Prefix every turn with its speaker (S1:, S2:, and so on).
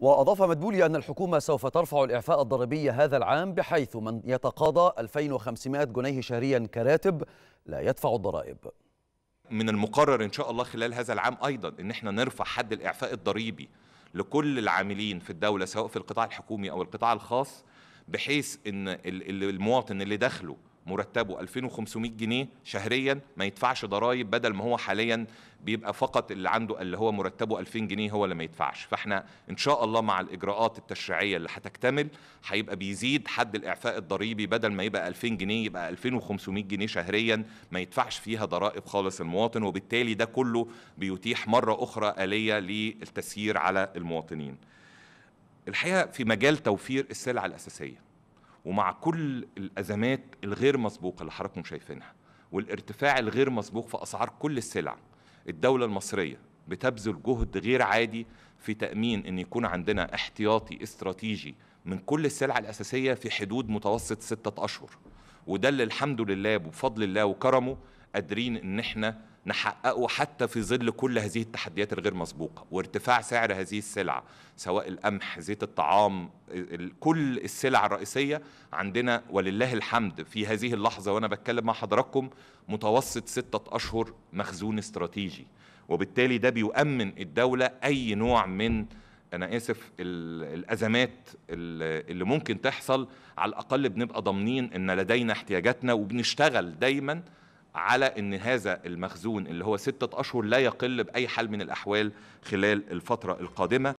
S1: وأضاف مدبولي أن الحكومة سوف ترفع الإعفاء الضريبي هذا العام بحيث من يتقاضى 2500 جنيه شهريا كراتب لا يدفع الضرائب
S2: من المقرر إن شاء الله خلال هذا العام أيضا إن احنا نرفع حد الإعفاء الضريبي لكل العاملين في الدولة سواء في القطاع الحكومي أو القطاع الخاص بحيث إن المواطن اللي دخله مرتبه 2500 جنيه شهريا ما يدفعش ضرائب بدل ما هو حاليا بيبقى فقط اللي عنده اللي هو مرتبه 2000 جنيه هو اللي ما يدفعش فاحنا ان شاء الله مع الاجراءات التشريعيه اللي هتكتمل هيبقى بيزيد حد الاعفاء الضريبي بدل ما يبقى 2000 جنيه يبقى 2500 جنيه شهريا ما يدفعش فيها ضرائب خالص المواطن وبالتالي ده كله بيتيح مره اخرى اليه للتسيير على المواطنين الحقيقه في مجال توفير السلع الاساسيه ومع كل الازمات الغير مسبوقه اللي حضراتكم شايفينها والارتفاع الغير مسبوق في اسعار كل السلع الدوله المصريه بتبذل جهد غير عادي في تامين ان يكون عندنا احتياطي استراتيجي من كل السلع الاساسيه في حدود متوسط سته اشهر وده اللي الحمد لله وبفضل الله وكرمه قادرين ان احنا نحققه حتى في ظل كل هذه التحديات الغير مسبوقه وارتفاع سعر هذه السلع سواء القمح زيت الطعام كل السلع الرئيسيه عندنا ولله الحمد في هذه اللحظه وانا بتكلم مع حضراتكم متوسط ستة اشهر مخزون استراتيجي وبالتالي ده بيؤمن الدوله اي نوع من انا اسف الازمات اللي ممكن تحصل على الاقل بنبقى ضامنين ان لدينا احتياجاتنا وبنشتغل دايما على ان هذا المخزون اللي هو ستة اشهر لا يقل باي حال من الاحوال خلال الفترة القادمة